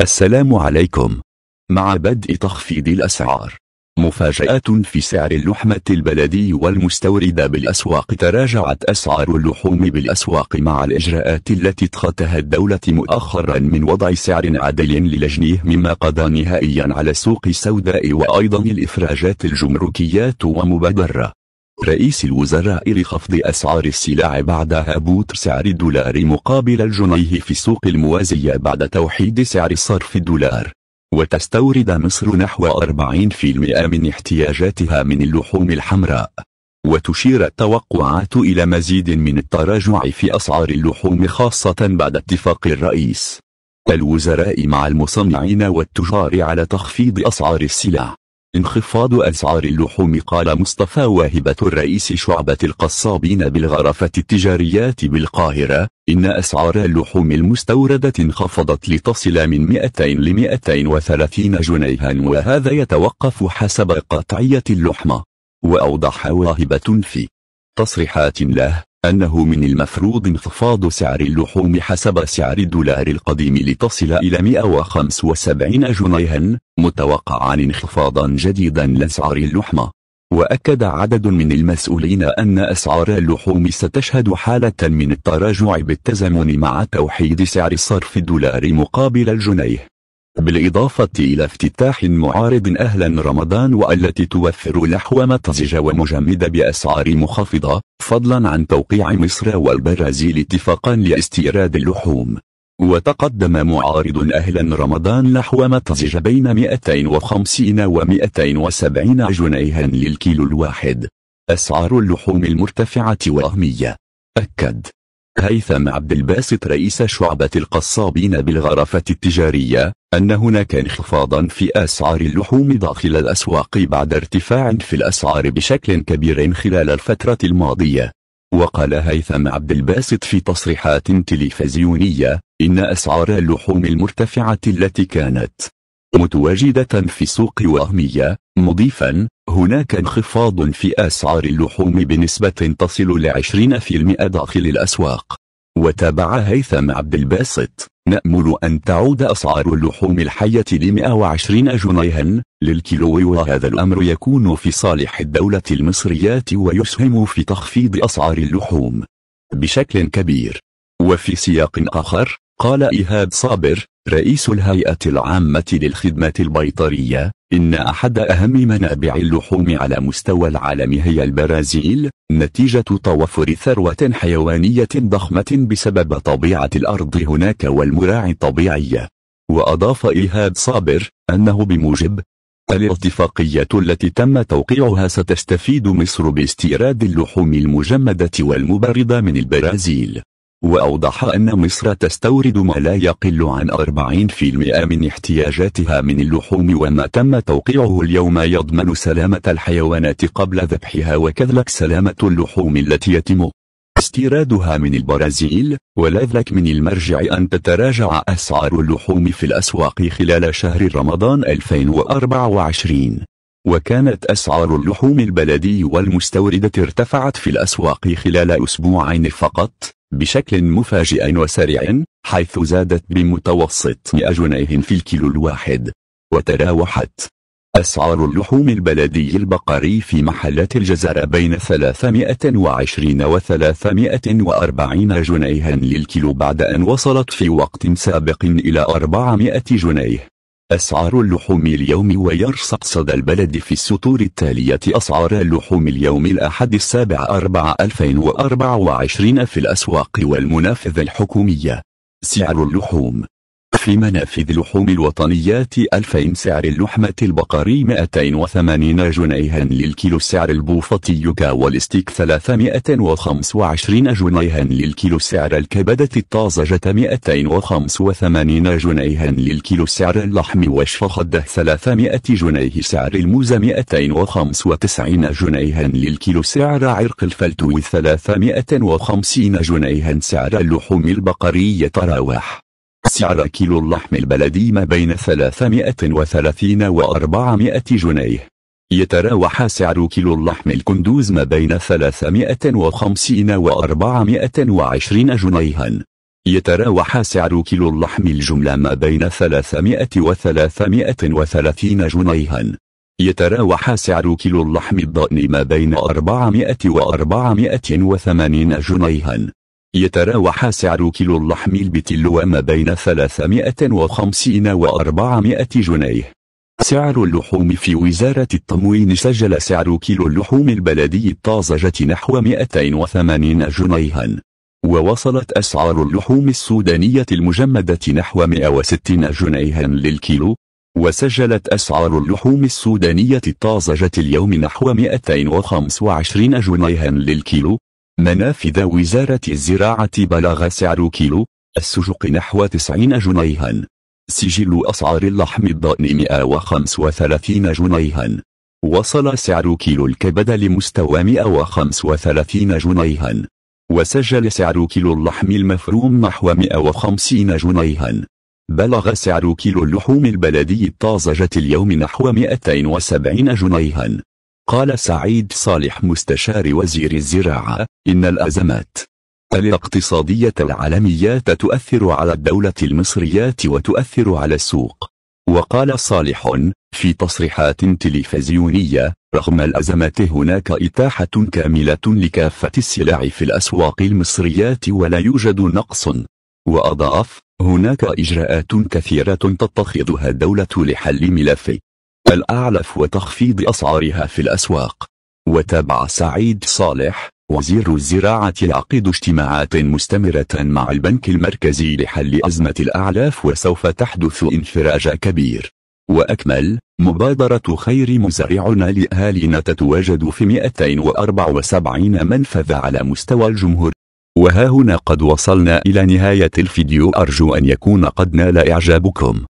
السلام عليكم مع بدء تخفيض الأسعار مفاجآت في سعر اللحمة البلدي والمستوردة بالأسواق تراجعت أسعار اللحوم بالأسواق مع الإجراءات التي اتخذتها الدولة مؤخرا من وضع سعر عادل للجنيه مما قضى نهائيا على السوق السوداء وأيضا الإفراجات الجمركيات ومبادرة رئيس الوزراء لخفض أسعار السلع بعد هبوط سعر الدولار مقابل الجنيه في السوق الموازية بعد توحيد سعر صرف الدولار وتستورد مصر نحو 40% من احتياجاتها من اللحوم الحمراء وتشير التوقعات إلى مزيد من التراجع في أسعار اللحوم خاصة بعد اتفاق الرئيس الوزراء مع المصنعين والتجار على تخفيض أسعار السلع انخفاض أسعار اللحوم قال مصطفى واهبة الرئيس شعبة القصابين بالغرفة التجاريات بالقاهرة إن أسعار اللحوم المستوردة انخفضت لتصل من 200 ل 230 جنيها وهذا يتوقف حسب قطعية اللحمة وأوضح واهبة في تصريحات له أنه من المفروض انخفاض سعر اللحوم حسب سعر الدولار القديم لتصل إلى 175 جنيها متوقعا انخفاضا جديدا لأسعار اللحمة وأكد عدد من المسؤولين أن أسعار اللحوم ستشهد حالة من التراجع بالتزامن مع توحيد سعر صرف الدولار مقابل الجنيه بالإضافة إلى افتتاح معارض أهلا رمضان والتي توفر لحوم مطزجة ومجمدة بأسعار منخفضة فضلا عن توقيع مصر والبرازيل اتفاقا لاستيراد اللحوم وتقدم معارض أهلا رمضان لحوم مطزجة بين 250 و 270 جنيها للكيلو الواحد أسعار اللحوم المرتفعة وأهمية أكد هيثم عبد الباسط رئيس شعبة القصابين بالغرفة التجارية أن هناك انخفاضا في أسعار اللحوم داخل الأسواق بعد ارتفاع في الأسعار بشكل كبير خلال الفترة الماضية وقال هيثم عبد الباسط في تصريحات تلفزيونية إن أسعار اللحوم المرتفعة التي كانت متواجدة في سوق وهمية مضيفا هناك انخفاض في أسعار اللحوم بنسبة تصل لعشرين في المئة داخل الأسواق وتابع هيثم عبد الباسط نأمل أن تعود أسعار اللحوم الحية ل 120 جنيها للكيلو وهذا الأمر يكون في صالح الدولة المصرية ويسهم في تخفيض أسعار اللحوم بشكل كبير وفي سياق آخر قال إيهاد صابر رئيس الهيئة العامة للخدمة البيطرية إن أحد أهم منابع اللحوم على مستوى العالم هي البرازيل نتيجة توفر ثروة حيوانية ضخمة بسبب طبيعة الأرض هناك والمراعي الطبيعية وأضاف إيهاد صابر أنه بموجب الاتفاقية التي تم توقيعها ستستفيد مصر باستيراد اللحوم المجمدة والمبردة من البرازيل وأوضح أن مصر تستورد ما لا يقل عن 40% من احتياجاتها من اللحوم وما تم توقيعه اليوم يضمن سلامة الحيوانات قبل ذبحها وكذلك سلامة اللحوم التي يتم استيرادها من البرازيل ولذلك من المرجع أن تتراجع أسعار اللحوم في الأسواق خلال شهر رمضان 2024 وكانت أسعار اللحوم البلدي والمستوردة ارتفعت في الأسواق خلال أسبوعين فقط بشكل مفاجئ وسريع حيث زادت بمتوسط 100 جنيه في الكيلو الواحد وتراوحت أسعار اللحوم البلدي البقري في محلات الجزر بين 320 و 340 جنيها للكيلو بعد أن وصلت في وقت سابق إلى 400 جنيه أسعار اللحوم اليوم ويرصق صدى البلد في السطور التالية أسعار اللحوم اليوم الأحد السابع أربع 2024 في الأسواق والمنافذ الحكومية سعر اللحوم في منافذ لحوم الوطنيات 2000 سعر اللحمة البقري 280 جنيها للكيلو سعر البوفة والاستيك والستيك 325 جنيها للكيلو سعر الكبدة الطازجة 285 جنيها للكيلو سعر اللحم والشفخدة 300 جنيه سعر الموز 295 جنيها للكيلو سعر عرق الفلتو 350 جنيها سعر اللحوم البقرية تراوح سعر كيلو اللحم البلدي ما بين 330 و 400 جنيه يتراوح سعر كيلو اللحم الكندوز ما بين 350 و 420 جنيها يتراوح سعر كيلو اللحم الجملة ما بين 300 و 330 جنيها يتراوح سعر كيلو اللحم الضأن ما بين 400 و 480 جنيها يتراوح سعر كيلو اللحم البتلو ما بين 350 و 400 جنيه سعر اللحوم في وزارة التموين سجل سعر كيلو اللحوم البلدي الطازجة نحو 280 جنيها ووصلت أسعار اللحوم السودانية المجمدة نحو 160 جنيها للكيلو وسجلت أسعار اللحوم السودانية الطازجة اليوم نحو 225 جنيها للكيلو منافذ وزارة الزراعة بلغ سعر كيلو السجق نحو 90 جنيها سجل أسعار اللحم الضأن 135 جنيها وصل سعر كيلو الكبد لمستوى 135 جنيها وسجل سعر كيلو اللحم المفروم نحو 150 جنيها بلغ سعر كيلو اللحوم البلدي الطازجة اليوم نحو 270 جنيها قال سعيد صالح مستشار وزير الزراعة إن الأزمات الاقتصادية العالمية تؤثر على الدولة المصرية وتؤثر على السوق وقال صالح في تصريحات تلفزيونية رغم الأزمة هناك إتاحة كاملة لكافة السلع في الأسواق المصرية ولا يوجد نقص وأضاف هناك إجراءات كثيرة تتخذها الدولة لحل ملف الأعلف وتخفيض أسعارها في الأسواق وتابع سعيد صالح وزير الزراعة يعقد اجتماعات مستمرة مع البنك المركزي لحل أزمة الأعلاف وسوف تحدث انفراج كبير وأكمل مبادرة خير مزارعنا لأهالينا تتواجد في 274 منفذ على مستوى الجمهور وها هنا قد وصلنا إلى نهاية الفيديو أرجو أن يكون قد نال إعجابكم